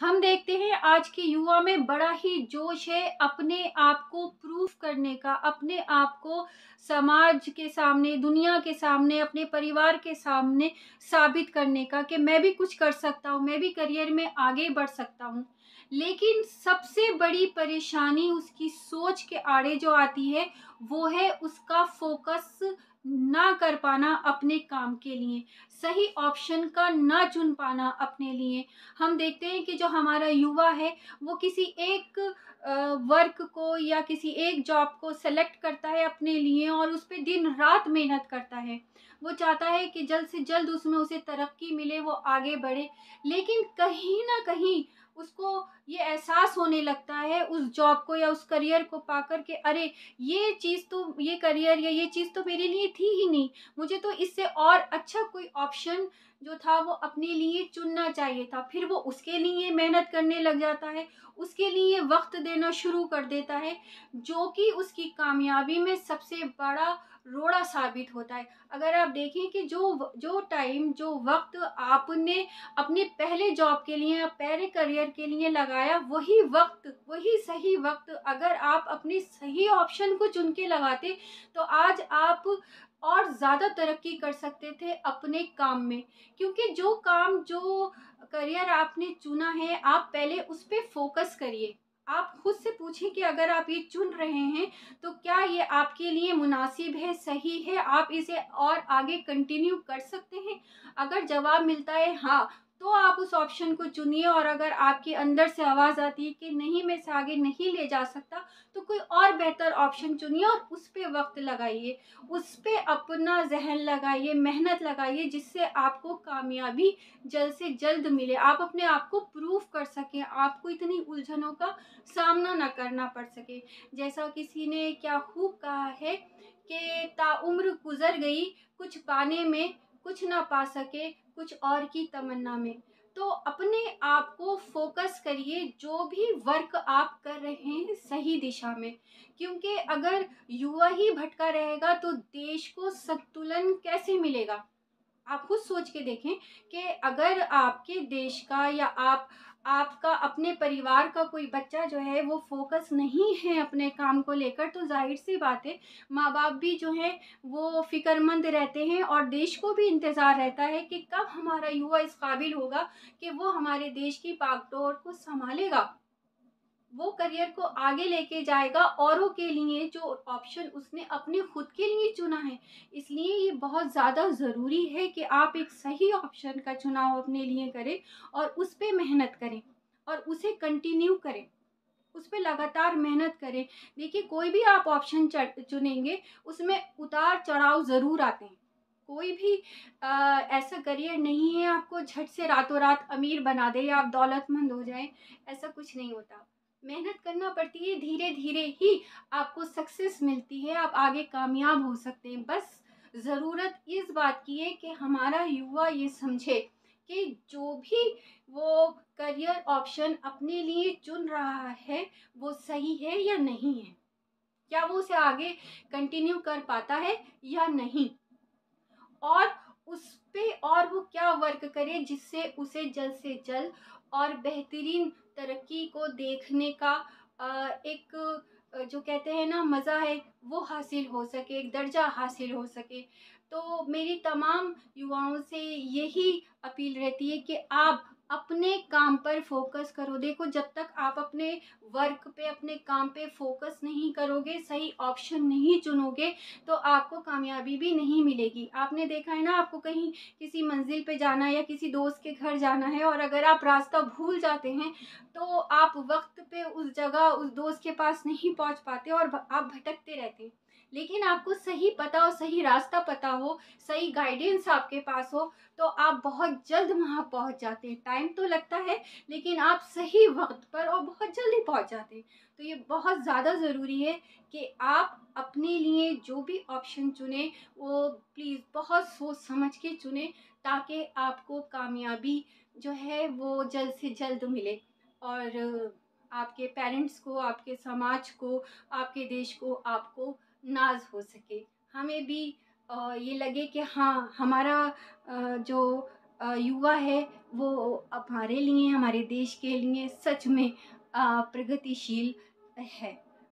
हम देखते हैं आज के युवा में बड़ा ही जोश है अपने आप को प्रूफ करने का अपने आप को समाज के सामने दुनिया के सामने अपने परिवार के सामने साबित करने का कि मैं भी कुछ कर सकता हूँ मैं भी करियर में आगे बढ़ सकता हूँ लेकिन सबसे बड़ी परेशानी उसकी सोच के आड़े जो आती है वो है उसका फोकस ना कर पाना अपने काम के लिए सही ऑप्शन का ना चुन पाना अपने लिए हम देखते हैं कि जो हमारा युवा है वो किसी एक वर्क को या किसी एक जॉब को सेलेक्ट करता है अपने लिए और उस पर दिन रात मेहनत करता है वो चाहता है कि जल्द से जल्द उसमें उसे तरक्की मिले वो आगे बढ़े लेकिन कहीं ना कहीं उसको ये एहसास होने लगता है उस जॉब को या उस करियर को पा कर के अरे ये चीज़ तो ये करियर या ये चीज़ तो मेरे लिए थी ही नहीं मुझे तो इससे और अच्छा कोई ऑप्शन जो था वो अपने लिए चुनना चाहिए था फिर वो उसके लिए मेहनत करने लग जाता है उसके लिए वक्त देना शुरू कर देता है जो कि उसकी कामयाबी में सबसे बड़ा रोड़ा साबित होता है अगर आप देखें कि जो जो टाइम जो वक्त आपने अपने पहले जॉब के लिए पहले करियर के लिए लगाया वही वक्त वही सही वक्त अगर आप अपने सही ऑप्शन को चुन के लगाते तो आज आप और ज़्यादा तरक्की कर सकते थे अपने काम में क्योंकि जो काम जो करियर आपने चुना है आप पहले उस पर फोकस करिए आप खुद से पूछें कि अगर आप ये चुन रहे हैं तो क्या ये आपके लिए मुनासिब है सही है आप इसे और आगे कंटिन्यू कर सकते हैं अगर जवाब मिलता है हाँ तो आप उस ऑप्शन को चुनिए और अगर आपके अंदर से आवाज़ आती है कि नहीं मैं इसे आगे नहीं ले जा सकता तो कोई और बेहतर ऑप्शन चुनिए और उस पर वक्त लगाइए उस पर अपना जहन लगाइए मेहनत लगाइए जिससे आपको कामयाबी जल्द से जल्द मिले आप अपने आप को प्रूफ कर सकें आपको इतनी उलझनों का सामना ना करना पड़ सके जैसा किसी ने क्या खूब कहा है कि ताउम्र गुजर गई कुछ पाने में कुछ ना पा सके कुछ और की तमन्ना में तो अपने आप को फोकस करिए जो भी वर्क आप कर रहे हैं सही दिशा में क्योंकि अगर युवा ही भटका रहेगा तो देश को संतुलन कैसे मिलेगा आप खुद सोच के देखें कि अगर आपके देश का या आप आपका अपने परिवार का कोई बच्चा जो है वो फोकस नहीं है अपने काम को लेकर तो जाहिर सी बात है माँ बाप भी जो है वो फ़िक्रमंद रहते हैं और देश को भी इंतज़ार रहता है कि कब हमारा युवा इस काबिल होगा कि वो हमारे देश की बागडोर को संभालेगा वो करियर को आगे लेके जाएगा औरों के लिए जो ऑप्शन उसने अपने खुद के लिए चुना है इसलिए ये बहुत ज़्यादा ज़रूरी है कि आप एक सही ऑप्शन का चुनाव अपने लिए करें और उस पर मेहनत करें और उसे कंटिन्यू करें उस पर लगातार मेहनत करें देखिए कोई भी आप ऑप्शन चुनेंगे उसमें उतार चढ़ाव ज़रूर आते हैं कोई भी आ, ऐसा करियर नहीं है आपको झट से रातों रात अमीर बना दे या आप दौलतमंद हो जाएं ऐसा कुछ नहीं होता मेहनत करना पड़ती है धीरे धीरे ही आपको सक्सेस मिलती है आप आगे कामयाब हो सकते हैं बस ज़रूरत इस बात की है कि हमारा युवा ये समझे कि जो भी वो करियर ऑप्शन अपने लिए चुन रहा है वो सही है या नहीं है क्या वो उसे आगे कंटिन्यू कर पाता है या नहीं वो क्या वर्क करे जिससे उसे जल्द से जल्द और बेहतरीन तरक्की को देखने का एक जो कहते हैं ना मज़ा है वो हासिल हो सके एक दर्जा हासिल हो सके तो मेरी तमाम युवाओं से यही अपील रहती है कि आप अपने काम पर फोकस करो देखो जब तक आप अपने वर्क पे अपने काम पे फोकस नहीं करोगे सही ऑप्शन नहीं चुनोगे तो आपको कामयाबी भी नहीं मिलेगी आपने देखा है ना आपको कहीं किसी मंजिल पे जाना है या किसी दोस्त के घर जाना है और अगर आप रास्ता भूल जाते हैं तो आप वक्त पे उस जगह उस दोस्त के पास नहीं पहुंच पाते और आप भटकते रहते हैं लेकिन आपको सही पता हो सही रास्ता पता हो सही गाइडेंस आपके पास हो तो आप बहुत जल्द वहाँ पहुँच जाते हैं टाइम तो लगता है लेकिन आप सही वक्त पर और बहुत जल्दी पहुँच जाते हैं तो ये बहुत ज़्यादा ज़रूरी है कि आप अपने लिए जो भी ऑप्शन चुने वो प्लीज़ बहुत सोच समझ के चुने ताकि आपको कामयाबी जो है वो जल्द से जल्द मिले और आपके पेरेंट्स को आपके समाज को आपके देश को आपको नाज हो सके हमें भी ये लगे कि हाँ हमारा जो युवा है वो हमारे लिए हमारे देश के लिए सच में प्रगतिशील है